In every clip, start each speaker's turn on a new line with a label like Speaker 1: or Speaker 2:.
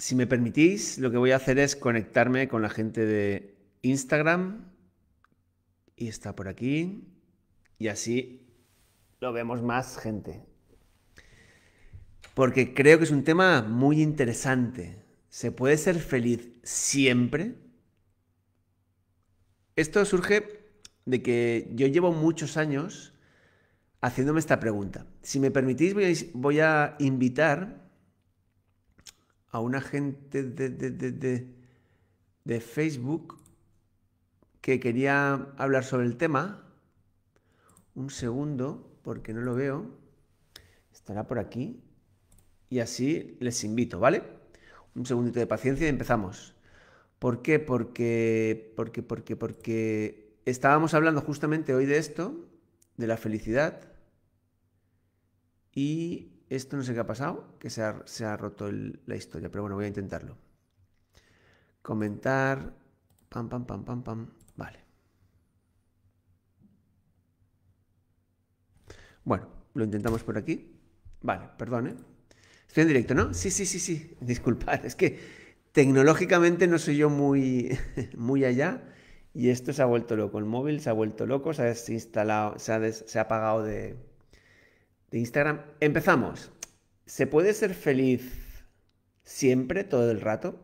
Speaker 1: Si me permitís, lo que voy a hacer es conectarme con la gente de Instagram. Y está por aquí. Y así lo vemos más gente. Porque creo que es un tema muy interesante. ¿Se puede ser feliz siempre? Esto surge de que yo llevo muchos años haciéndome esta pregunta. Si me permitís, voy a, a invitar a una gente de, Facebook que quería hablar sobre el tema. Un segundo, porque no lo veo. Estará por aquí. Y así les invito, ¿vale? Un segundito de paciencia y empezamos. ¿Por qué? Porque, porque, porque, porque estábamos hablando justamente hoy de esto, de la felicidad. Y esto no sé qué ha pasado, que se ha, se ha roto la historia, pero bueno, voy a intentarlo. Comentar. Pam, pam, pam, pam, pam. Vale. Bueno, lo intentamos por aquí. Vale, perdón, ¿eh? Estoy en directo, ¿no? Sí, sí, sí, sí. Disculpad, es que tecnológicamente no soy yo muy, muy allá y esto se ha vuelto loco. El móvil se ha vuelto loco, se ha desinstalado, se ha, se ha apagado de, de Instagram. Empezamos. ¿Se puede ser feliz siempre, todo el rato?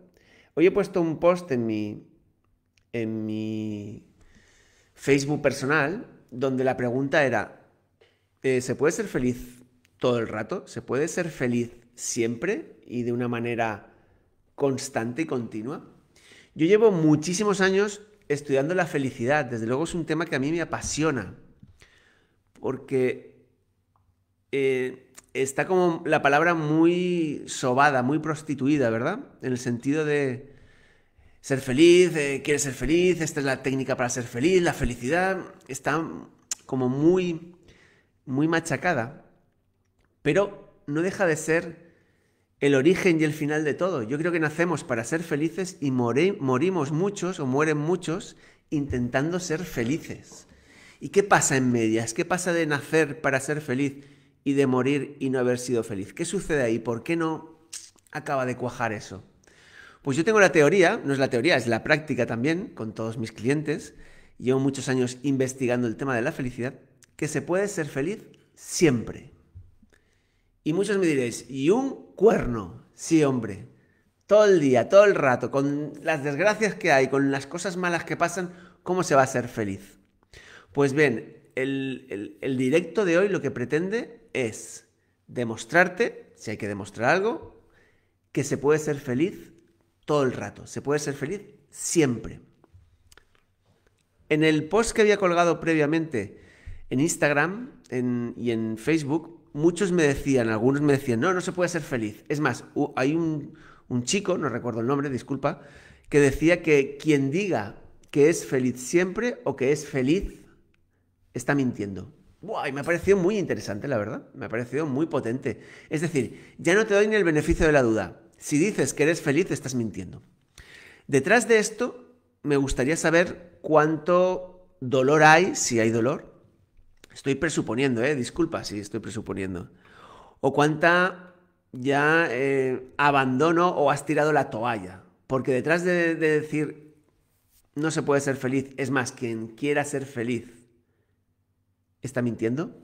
Speaker 1: Hoy he puesto un post en mi, en mi Facebook personal donde la pregunta era, eh, ¿se puede ser feliz todo el rato? ¿Se puede ser feliz siempre y de una manera constante y continua? Yo llevo muchísimos años estudiando la felicidad, desde luego es un tema que a mí me apasiona, porque eh, está como la palabra muy sobada, muy prostituida, ¿verdad? En el sentido de ser feliz, quiere ser feliz, esta es la técnica para ser feliz, la felicidad está como muy, muy machacada, pero no deja de ser el origen y el final de todo. Yo creo que nacemos para ser felices y morimos muchos o mueren muchos intentando ser felices. ¿Y qué pasa en medias? ¿Qué pasa de nacer para ser feliz y de morir y no haber sido feliz. ¿Qué sucede ahí? ¿Por qué no acaba de cuajar eso? Pues yo tengo la teoría, no es la teoría, es la práctica también con todos mis clientes. Llevo muchos años investigando el tema de la felicidad, que se puede ser feliz siempre. Y muchos me diréis, ¿y un cuerno? Sí, hombre. Todo el día, todo el rato, con las desgracias que hay, con las cosas malas que pasan, ¿cómo se va a ser feliz? Pues bien, el, directo de hoy lo que pretende es demostrarte, si hay que demostrar algo, que se puede ser feliz todo el rato, se puede ser feliz siempre. En el post que había colgado previamente en Instagram y en Facebook, muchos me decían, algunos me decían, no, no se puede ser feliz. Es más, hay un, un chico, no recuerdo el nombre, disculpa, que decía que quien diga que es feliz siempre o que es feliz está mintiendo. me ha parecido muy interesante, la verdad. Me ha parecido muy potente. Es decir, ya no te doy ni el beneficio de la duda. Si dices que eres feliz, estás mintiendo. Detrás de esto, me gustaría saber cuánto dolor hay, si hay dolor. Estoy presuponiendo, eh, Disculpa si estoy presuponiendo. O cuánta ya eh, abandono o has tirado la toalla. Porque detrás de decir no se puede ser feliz, es más, quien quiera ser feliz está mintiendo.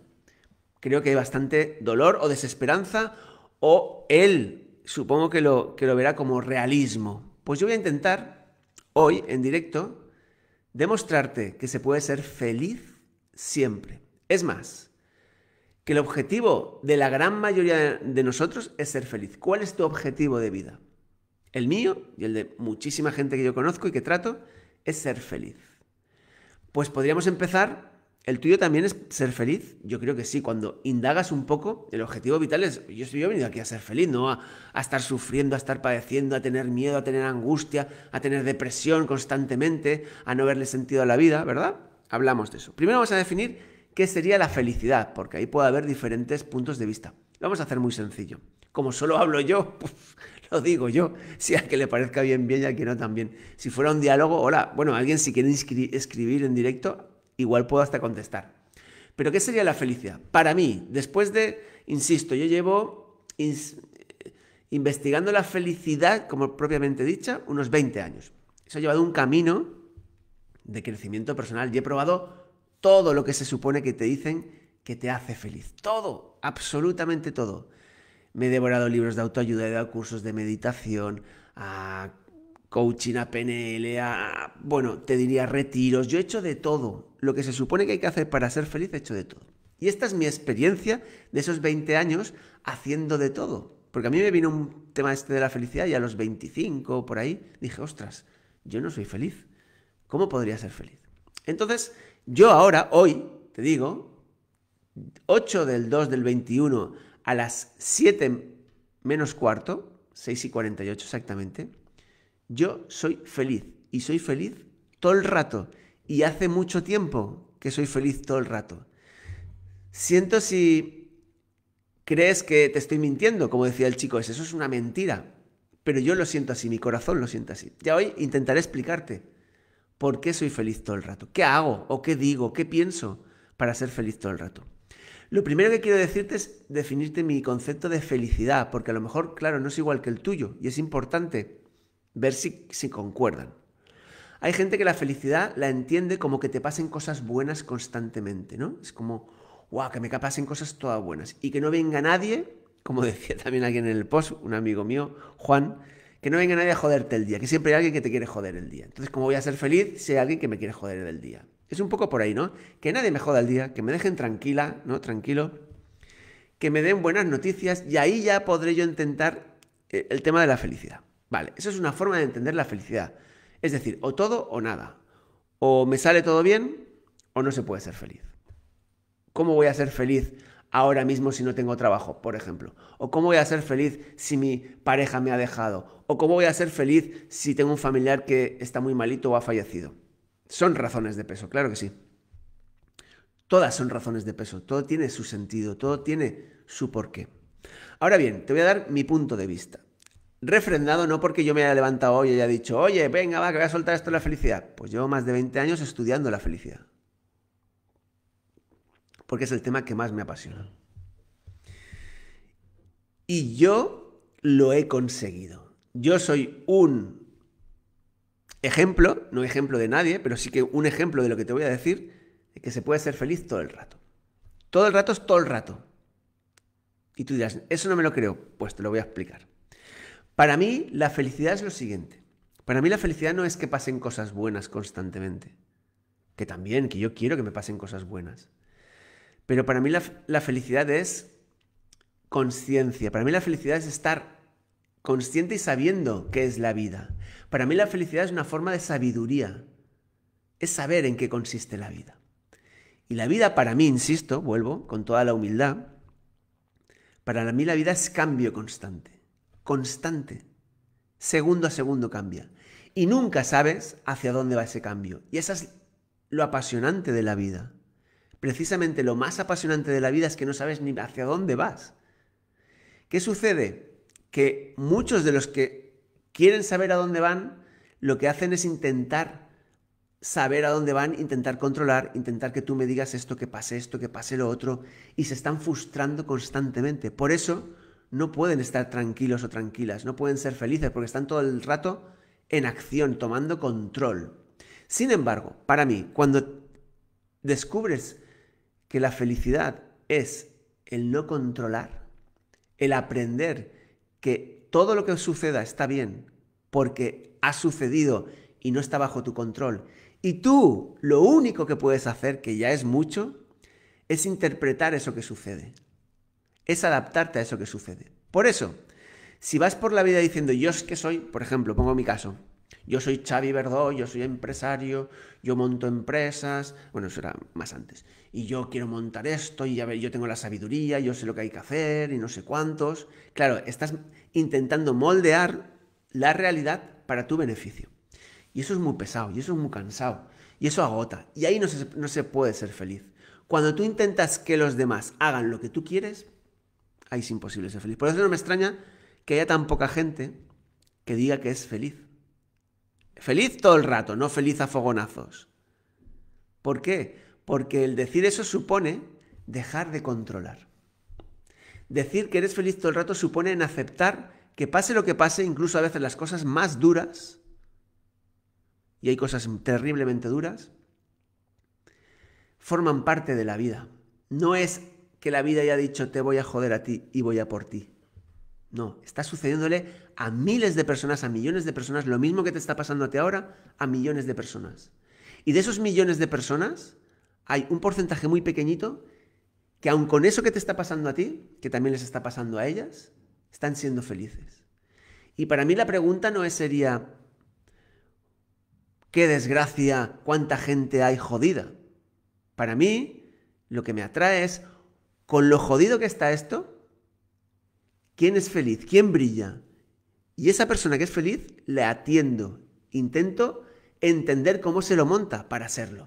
Speaker 1: Creo que hay bastante dolor o desesperanza o él supongo que lo, que lo verá como realismo. Pues yo voy a intentar hoy en directo demostrarte que se puede ser feliz siempre. Es más, que el objetivo de la gran mayoría de nosotros es ser feliz. ¿Cuál es tu objetivo de vida? El mío y el de muchísima gente que yo conozco y que trato es ser feliz. Pues podríamos empezar ¿El tuyo también es ser feliz? Yo creo que sí. Cuando indagas un poco, el objetivo vital es, yo, estoy, venido aquí a ser feliz, ¿no? A, estar sufriendo, a estar padeciendo, a tener miedo, a tener angustia, a tener depresión constantemente, a no verle sentido a la vida, ¿verdad? Hablamos de eso. Primero vamos a definir qué sería la felicidad, porque ahí puede haber diferentes puntos de vista. Lo vamos a hacer muy sencillo. Como solo hablo yo, lo digo yo, si a que le parezca bien, bien y que no también. Si fuera un diálogo, hola, bueno, alguien si quiere escribir en directo, igual puedo hasta contestar. Pero ¿qué sería la felicidad? Para mí, después de, insisto, yo llevo investigando la felicidad como propiamente dicha unos 20 años. Eso ha llevado un camino de crecimiento personal y he probado todo lo que se supone que te dicen que te hace feliz. Todo, absolutamente todo. Me he devorado libros de autoayuda, he dado cursos de meditación, a ah, coaching a PNL, bueno, te diría retiros, yo he hecho de todo. Lo que se supone que hay que hacer para ser feliz, he hecho de todo. Y esta es mi experiencia de esos 20 años haciendo de todo. Porque a mí me vino un tema este de la felicidad y a los 25 por ahí dije, ostras, yo no soy feliz. ¿Cómo podría ser feliz? Entonces, yo ahora, hoy, te digo, 8 del 2 del 21 a las 7 menos cuarto, 6 y 48 exactamente, yo soy feliz y soy feliz todo el rato y hace mucho tiempo que soy feliz todo el rato. Siento si crees que te estoy mintiendo, como decía el chico ese, eso es una mentira, pero yo lo siento así, mi corazón lo siente así. Ya hoy intentaré explicarte por qué soy feliz todo el rato, qué hago o qué digo, qué pienso para ser feliz todo el rato. Lo primero que quiero decirte es definirte mi concepto de felicidad, porque a lo mejor, claro, no es igual que el tuyo y es importante ver si, se concuerdan. Hay gente que la felicidad la entiende como que te pasen cosas buenas constantemente, ¿no? Es como, guau, que me pasen cosas todas buenas. Y que no venga nadie, como decía también alguien en el post, un amigo mío, Juan, que no venga nadie a joderte el día, que siempre hay alguien que te quiere joder el día. Entonces, ¿cómo voy a ser feliz si hay alguien que me quiere joder el día? Es un poco por ahí, ¿no? Que nadie me joda el día, que me dejen tranquila, ¿no? Tranquilo. Que me den buenas noticias y ahí ya podré yo intentar eh, el tema de la felicidad. Vale, eso es una forma de entender la felicidad. Es decir, o todo o nada. O me sale todo bien o no se puede ser feliz. ¿Cómo voy a ser feliz ahora mismo si no tengo trabajo, por ejemplo? ¿O cómo voy a ser feliz si mi pareja me ha dejado? ¿O cómo voy a ser feliz si tengo un familiar que está muy malito o ha fallecido? Son razones de peso, claro que sí. Todas son razones de peso, todo tiene su sentido, todo tiene su porqué. Ahora bien, te voy a dar mi punto de vista refrendado no porque yo me haya levantado hoy y haya dicho, oye, venga, va, que voy a soltar esto de la felicidad. Pues llevo más de 20 años estudiando la felicidad. Porque es el tema que más me apasiona. Y yo lo he conseguido. Yo soy un ejemplo, no ejemplo de nadie, pero sí que un ejemplo de lo que te voy a decir, de que se puede ser feliz todo el rato. Todo el rato es todo el rato. Y tú dirás, eso no me lo creo. Pues te lo voy a explicar. Para mí la felicidad es lo siguiente. Para mí la felicidad no es que pasen cosas buenas constantemente. Que también, que yo quiero que me pasen cosas buenas. Pero para mí la, felicidad es conciencia. Para mí la felicidad es estar consciente y sabiendo qué es la vida. Para mí la felicidad es una forma de sabiduría. Es saber en qué consiste la vida. Y la vida para mí, insisto, vuelvo con toda la humildad, para mí la vida es cambio constante constante. Segundo a segundo cambia. Y nunca sabes hacia dónde va ese cambio. Y eso es lo apasionante de la vida. Precisamente lo más apasionante de la vida es que no sabes ni hacia dónde vas. ¿Qué sucede? Que muchos de los que quieren saber a dónde van, lo que hacen es intentar saber a dónde van, intentar controlar, intentar que tú me digas esto, que pase esto, que pase lo otro, y se están frustrando constantemente. Por eso, no pueden estar tranquilos o tranquilas, no pueden ser felices porque están todo el rato en acción, tomando control. Sin embargo, para mí, cuando descubres que la felicidad es el no controlar, el aprender que todo lo que suceda está bien porque ha sucedido y no está bajo tu control, y tú lo único que puedes hacer, que ya es mucho, es interpretar eso que sucede es adaptarte a eso que sucede. Por eso, si vas por la vida diciendo yo es que soy, por ejemplo, pongo mi caso, yo soy Xavi Verdó, yo soy empresario, yo monto empresas, bueno, eso era más antes, y yo quiero montar esto, y a ver, yo tengo la sabiduría, yo sé lo que hay que hacer, y no sé cuántos. Claro, estás intentando moldear la realidad para tu beneficio. Y eso es muy pesado, y eso es muy cansado, y eso agota, y ahí no se, no se puede ser feliz. Cuando tú intentas que los demás hagan lo que tú quieres, ahí es imposible ser feliz. Por eso no me extraña que haya tan poca gente que diga que es feliz. Feliz todo el rato, no feliz a fogonazos. ¿Por qué? Porque el decir eso supone dejar de controlar. Decir que eres feliz todo el rato supone en aceptar que pase lo que pase, incluso a veces las cosas más duras, y hay cosas terriblemente duras, forman parte de la vida. No es que la vida haya dicho te voy a joder a ti y voy a por ti. No, está sucediéndole a miles de personas, a millones de personas, lo mismo que te está pasando a ti ahora, a millones de personas. Y de esos millones de personas, hay un porcentaje muy pequeñito que aun con eso que te está pasando a ti, que también les está pasando a ellas, están siendo felices. Y para mí la pregunta no es sería, qué desgracia, cuánta gente hay jodida. Para mí, lo que me atrae es con lo jodido que está esto, ¿quién es feliz? ¿Quién brilla? Y esa persona que es feliz, le atiendo. Intento entender cómo se lo monta para serlo.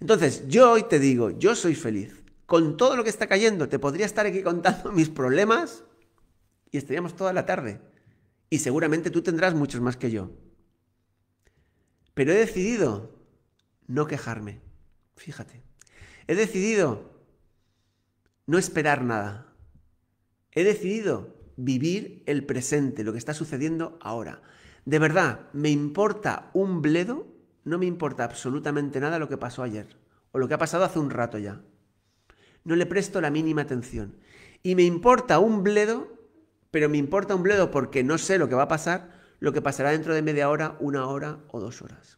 Speaker 1: Entonces, yo hoy te digo, yo soy feliz. Con todo lo que está cayendo, te podría estar aquí contando mis problemas y estaríamos toda la tarde. Y seguramente tú tendrás muchos más que yo. Pero he decidido no quejarme. Fíjate. He decidido no esperar nada. He decidido vivir el presente, lo que está sucediendo ahora. De verdad, me importa un bledo, no me importa absolutamente nada lo que pasó ayer o lo que ha pasado hace un rato ya. No le presto la mínima atención. Y me importa un bledo, pero me importa un bledo porque no sé lo que va a pasar, lo que pasará dentro de media hora, una hora o dos horas.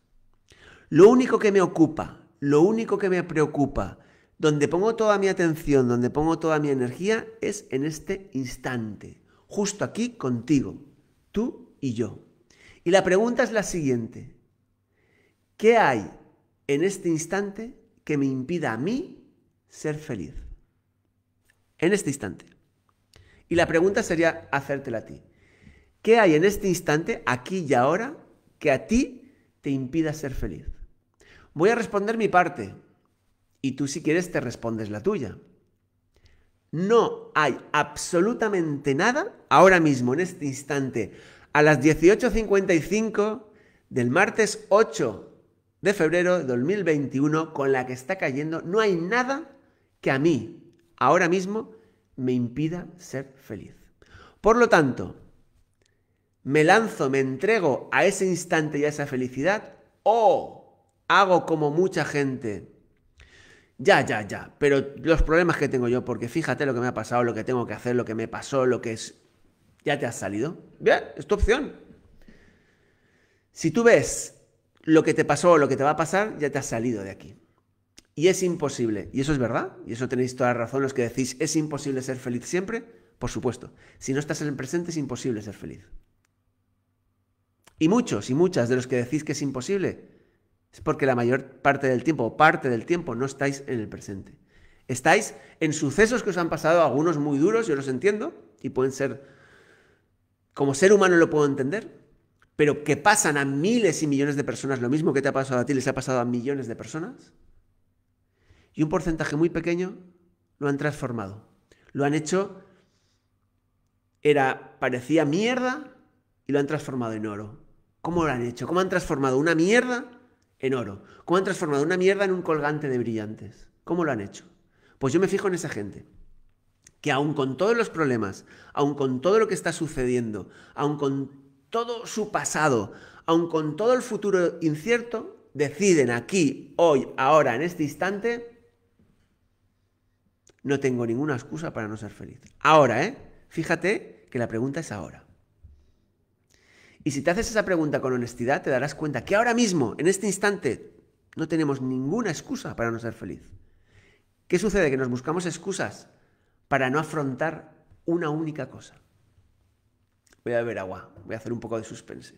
Speaker 1: Lo único que me ocupa, lo único que me preocupa, donde pongo toda mi atención, donde pongo toda mi energía, es en este instante, justo aquí contigo, tú y yo. Y la pregunta es la siguiente. ¿Qué hay en este instante que me impida a mí ser feliz? En este instante. Y la pregunta sería hacértela a ti. ¿Qué hay en este instante, aquí y ahora, que a ti te impida ser feliz? Voy a responder mi parte, y tú si quieres te respondes la tuya. No hay absolutamente nada ahora mismo, en este instante, a las 18.55 del martes 8 de febrero de 2021, con la que está cayendo, no hay nada que a mí ahora mismo me impida ser feliz. Por lo tanto, me lanzo, me entrego a ese instante y a esa felicidad o hago como mucha gente ya, ya, ya. Pero los problemas que tengo yo, porque fíjate lo que me ha pasado, lo que tengo que hacer, lo que me pasó, lo que es. Ya te has salido. Bien, es tu opción. Si tú ves lo que te pasó o lo que te va a pasar, ya te has salido de aquí. Y es imposible, y eso es verdad, y eso tenéis toda la razón los que decís, ¿es imposible ser feliz siempre? Por supuesto. Si no estás en el presente, es imposible ser feliz. Y muchos y muchas de los que decís que es imposible, es porque la mayor parte del tiempo, o parte del tiempo, no estáis en el presente. Estáis en sucesos que os han pasado, algunos muy duros, yo los entiendo, y pueden ser, como ser humano lo puedo entender, pero que pasan a miles y millones de personas, lo mismo que te ha pasado a ti, les ha pasado a millones de personas, y un porcentaje muy pequeño lo han transformado. Lo han hecho, era, parecía mierda, y lo han transformado en oro. ¿Cómo lo han hecho? ¿Cómo han transformado una mierda en oro? ¿Cómo han transformado una mierda en un colgante de brillantes? ¿Cómo lo han hecho? Pues yo me fijo en esa gente, que aun con todos los problemas, aun con todo lo que está sucediendo, aun con todo su pasado, aun con todo el futuro incierto, deciden aquí, hoy, ahora, en este instante, no tengo ninguna excusa para no ser feliz. Ahora, ¿eh? Fíjate que la pregunta es ahora. Y si te haces esa pregunta con honestidad, te darás cuenta que ahora mismo, en este instante, no tenemos ninguna excusa para no ser feliz. ¿Qué sucede? Que nos buscamos excusas para no afrontar una única cosa. Voy a beber agua, voy a hacer un poco de suspense.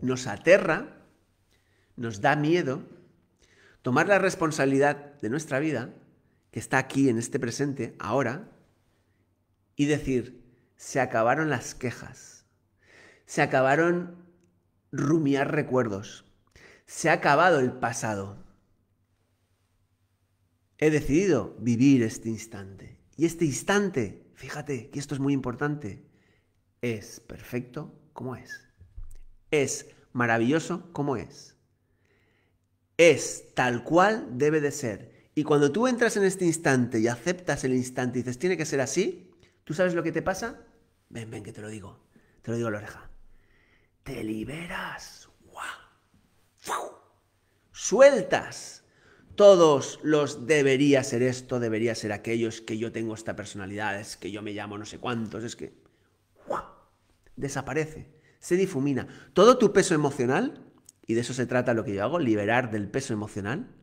Speaker 1: Nos aterra, nos da miedo tomar la responsabilidad de nuestra vida, que está aquí en este presente, ahora, y decir, se acabaron las quejas, se acabaron rumiar recuerdos, se ha acabado el pasado. He decidido vivir este instante. Y este instante, fíjate que esto es muy importante, es perfecto como es. Es maravilloso como es. Es tal cual debe de ser. Y cuando tú entras en este instante y aceptas el instante y dices, tiene que ser así, ¿Tú sabes lo que te pasa? Ven, ven, que te lo digo. Te lo digo a la oreja. Te liberas. Sueltas todos los debería ser esto, debería ser aquellos que yo tengo esta personalidad, es que yo me llamo no sé cuántos, es que... ¡Guau! Desaparece, se difumina. Todo tu peso emocional, y de eso se trata lo que yo hago, liberar del peso emocional,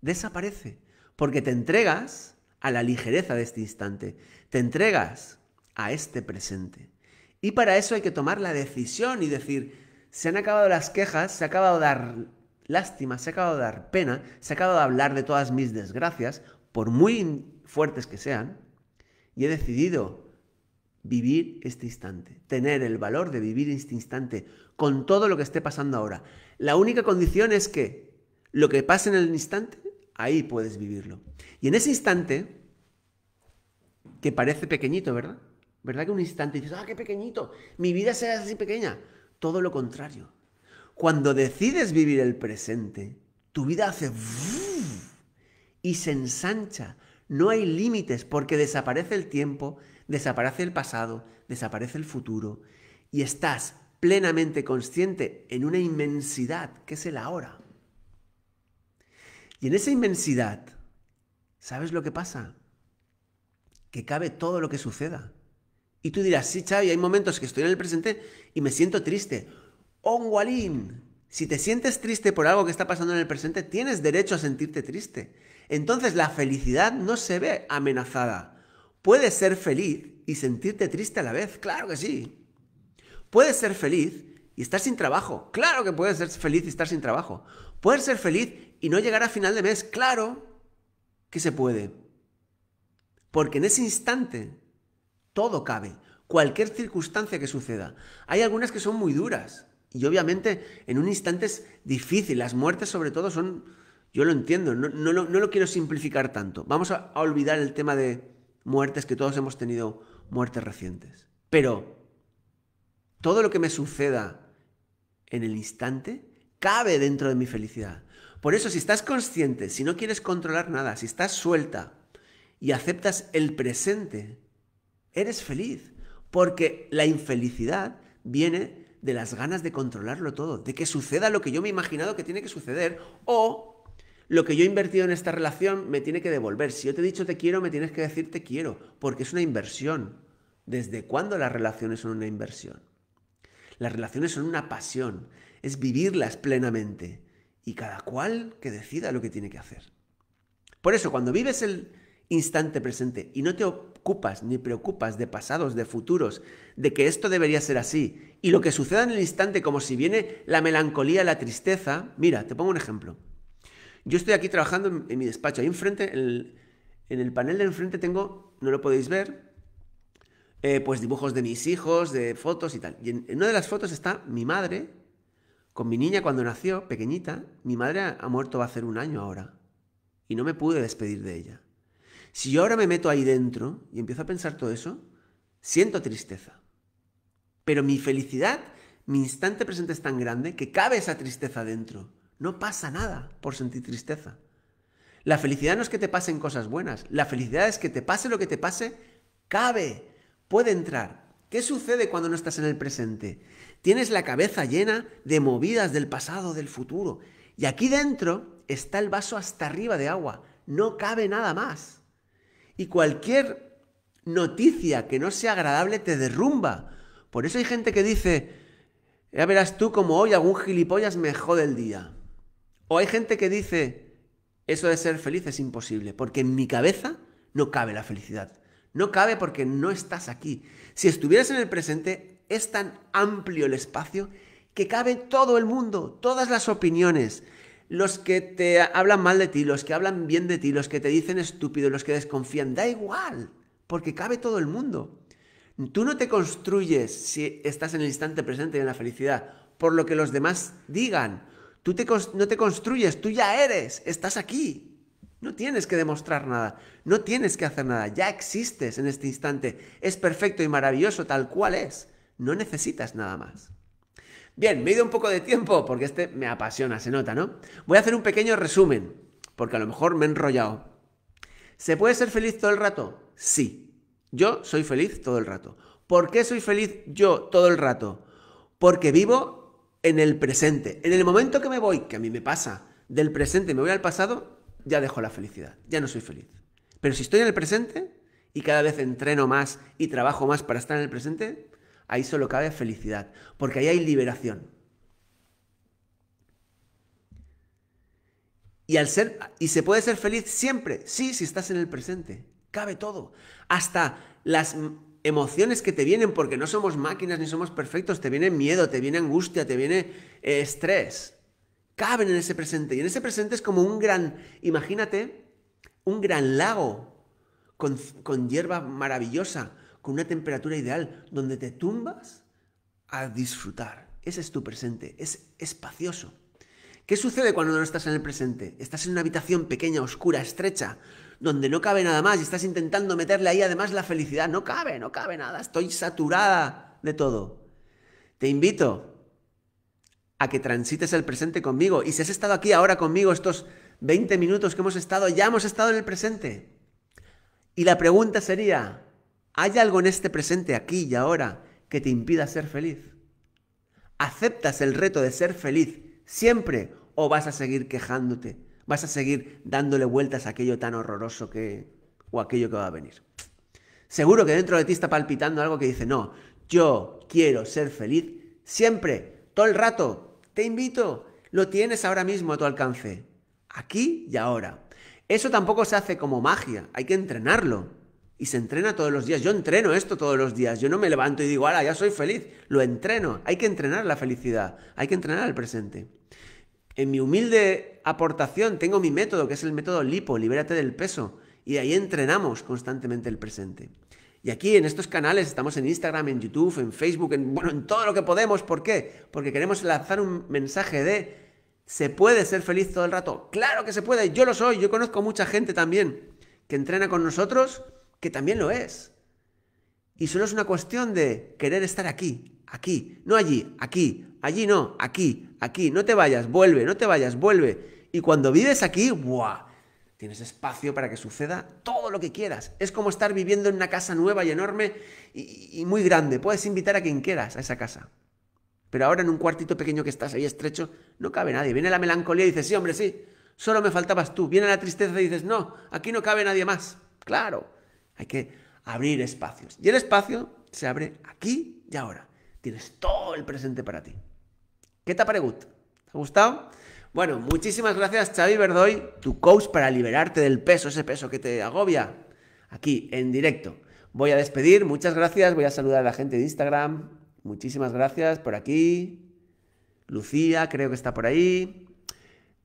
Speaker 1: desaparece, porque te entregas a la ligereza de este instante. Te entregas a este presente. Y para eso hay que tomar la decisión y decir, se han acabado las quejas, se ha acabado de dar lástima, se ha acabado de dar pena, se ha acabado de hablar de todas mis desgracias, por muy fuertes que sean, y he decidido vivir este instante, tener el valor de vivir este instante con todo lo que esté pasando ahora. La única condición es que lo que pase en el instante, ahí puedes vivirlo. Y en ese instante, que parece pequeñito, ¿verdad? ¿Verdad que un instante dices, ah, qué pequeñito, mi vida será así pequeña? Todo lo contrario. Cuando decides vivir el presente, tu vida hace y se ensancha. No hay límites porque desaparece el tiempo, desaparece el pasado, desaparece el futuro y estás plenamente consciente en una inmensidad que es el ahora. Y en esa inmensidad, ¿sabes lo que pasa? que cabe todo lo que suceda. Y tú dirás, sí, Xavi, hay momentos que estoy en el presente y me siento triste. ¡Ongualín! Si te sientes triste por algo que está pasando en el presente, tienes derecho a sentirte triste. Entonces la felicidad no se ve amenazada. Puedes ser feliz y sentirte triste a la vez, claro que sí. Puedes ser feliz y estar sin trabajo, claro que puedes ser feliz y estar sin trabajo. Puedes ser feliz y no llegar a final de mes, claro que se puede. Porque en ese instante todo cabe, cualquier circunstancia que suceda. Hay algunas que son muy duras y obviamente en un instante es difícil. Las muertes sobre todo son, yo lo entiendo, no, lo, quiero simplificar tanto. Vamos a olvidar el tema de muertes que todos hemos tenido, muertes recientes. Pero todo lo que me suceda en el instante cabe dentro de mi felicidad. Por eso, si estás consciente, si no quieres controlar nada, si estás suelta, y aceptas el presente, eres feliz, porque la infelicidad viene de las ganas de controlarlo todo, de que suceda lo que yo me he imaginado que tiene que suceder o lo que yo he invertido en esta relación me tiene que devolver. Si yo te he dicho te quiero, me tienes que decir te quiero, porque es una inversión. ¿Desde cuándo las relaciones son una inversión? Las relaciones son una pasión, es vivirlas plenamente y cada cual que decida lo que tiene que hacer. Por eso, cuando vives el, instante presente y no te ocupas ni preocupas de pasados, de futuros, de que esto debería ser así. Y lo que suceda en el instante, como si viene la melancolía, la tristeza. Mira, te pongo un ejemplo. Yo estoy aquí trabajando en, mi despacho. Ahí enfrente, en el, panel de enfrente tengo, no lo podéis ver, eh, pues dibujos de mis hijos, de fotos y tal. Y en, una de las fotos está mi madre con mi niña cuando nació, pequeñita. Mi madre ha muerto va a hacer un año ahora. Y no me pude despedir de ella. Si yo ahora me meto ahí dentro y empiezo a pensar todo eso, siento tristeza. Pero mi felicidad, mi instante presente es tan grande que cabe esa tristeza dentro. No pasa nada por sentir tristeza. La felicidad no es que te pasen cosas buenas, la felicidad es que te pase lo que te pase, cabe, puede entrar. ¿Qué sucede cuando no estás en el presente? Tienes la cabeza llena de movidas del pasado, del futuro. Y aquí dentro está el vaso hasta arriba de agua, no cabe nada más y cualquier noticia que no sea agradable te derrumba. Por eso hay gente que dice, ya verás tú como hoy algún gilipollas me jode el día. O hay gente que dice, eso de ser feliz es imposible, porque en mi cabeza no cabe la felicidad. No cabe porque no estás aquí. Si estuvieras en el presente, es tan amplio el espacio que cabe todo el mundo, todas las opiniones, los que te hablan mal de ti, los que hablan bien de ti, los que te dicen estúpido, los que desconfían, da igual, porque cabe todo el mundo. Tú no te construyes si estás en el instante presente y en la felicidad por lo que los demás digan. Tú no te construyes, tú ya eres, estás aquí. No tienes que demostrar nada, no tienes que hacer nada, ya existes en este instante, es perfecto y maravilloso tal cual es, no necesitas nada más. Bien, me he ido un poco de tiempo porque este me apasiona, se nota, ¿no? Voy a hacer un pequeño resumen, porque a lo mejor me he enrollado. ¿Se puede ser feliz todo el rato? Sí. Yo soy feliz todo el rato. ¿Por qué soy feliz yo todo el rato? Porque vivo en el presente. En el momento que me voy, que a mí me pasa, del presente me voy al pasado, ya dejo la felicidad, ya no soy feliz. Pero si estoy en el presente y cada vez entreno más y trabajo más para estar en el presente, Ahí solo cabe felicidad, porque ahí hay liberación. Y, al ser, y se puede ser feliz siempre, sí, si estás en el presente. Cabe todo. Hasta las emociones que te vienen, porque no somos máquinas ni somos perfectos, te viene miedo, te viene angustia, te viene eh, estrés. Caben en ese presente. Y en ese presente es como un gran, imagínate, un gran lago con, con hierba maravillosa, con una temperatura ideal, donde te tumbas a disfrutar. Ese es tu presente, es espacioso. ¿Qué sucede cuando no estás en el presente? Estás en una habitación pequeña, oscura, estrecha, donde no cabe nada más y estás intentando meterle ahí además la felicidad. No cabe, no cabe nada, estoy saturada de todo. Te invito a que transites el presente conmigo. Y si has estado aquí ahora conmigo estos 20 minutos que hemos estado, ya hemos estado en el presente. Y la pregunta sería, ¿Hay algo en este presente aquí y ahora que te impida ser feliz? ¿Aceptas el reto de ser feliz siempre o vas a seguir quejándote? ¿Vas a seguir dándole vueltas a aquello tan horroroso que o aquello que va a venir? Seguro que dentro de ti está palpitando algo que dice, "No, yo quiero ser feliz siempre, todo el rato. Te invito, lo tienes ahora mismo a tu alcance, aquí y ahora." Eso tampoco se hace como magia, hay que entrenarlo. Y se entrena todos los días. Yo entreno esto todos los días. Yo no me levanto y digo, ¡Ah, ya soy feliz. Lo entreno. Hay que entrenar la felicidad. Hay que entrenar el presente. En mi humilde aportación tengo mi método, que es el método lipo, libérate del peso. Y ahí entrenamos constantemente el presente. Y aquí en estos canales estamos en Instagram, en YouTube, en Facebook, en, bueno, en todo lo que podemos. ¿Por qué? Porque queremos lanzar un mensaje de ¿se puede ser feliz todo el rato? Claro que se puede, yo lo soy, yo conozco mucha gente también que entrena con nosotros que también lo es. Y solo es una cuestión de querer estar aquí, aquí, no allí, aquí, allí no, aquí, aquí, no te vayas, vuelve, no te vayas, vuelve. Y cuando vives aquí, ¡buah! Tienes espacio para que suceda todo lo que quieras. Es como estar viviendo en una casa nueva y enorme y, muy grande. Puedes invitar a quien quieras a esa casa. Pero ahora en un cuartito pequeño que estás ahí estrecho, no cabe nadie. Viene la melancolía y dices, sí, hombre, sí, solo me faltabas tú. Viene la tristeza y dices, no, aquí no cabe nadie más. Claro, hay que abrir espacios. Y el espacio se abre aquí y ahora. Tienes todo el presente para ti. ¿Qué te ha ¿Te ha gustado? Bueno, muchísimas gracias Xavi Verdoy, tu coach para liberarte del peso, ese peso que te agobia, aquí en directo. Voy a despedir, muchas gracias, voy a saludar a la gente de Instagram, muchísimas gracias por aquí. Lucía, creo que está por ahí.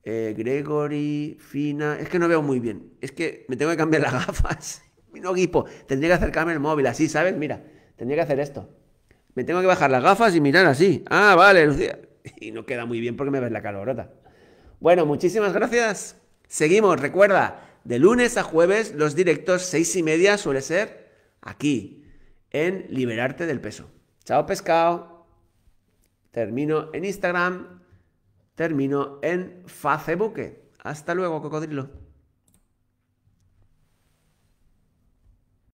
Speaker 1: Eh, Gregory, Fina, es que no veo muy bien, es que me tengo que cambiar las gafas no guipo, tendría que acercarme el móvil así, ¿sabes? Mira, tendría que hacer esto. Me tengo que bajar las gafas y mirar así. Ah, vale, Lucía. Y no queda muy bien porque me ves la calorota. Bueno, muchísimas gracias. Seguimos, recuerda, de lunes a jueves los directos seis y media suele ser aquí, en Liberarte del Peso. Chao pescado. Termino en Instagram, termino en Facebook. Hasta luego, cocodrilo.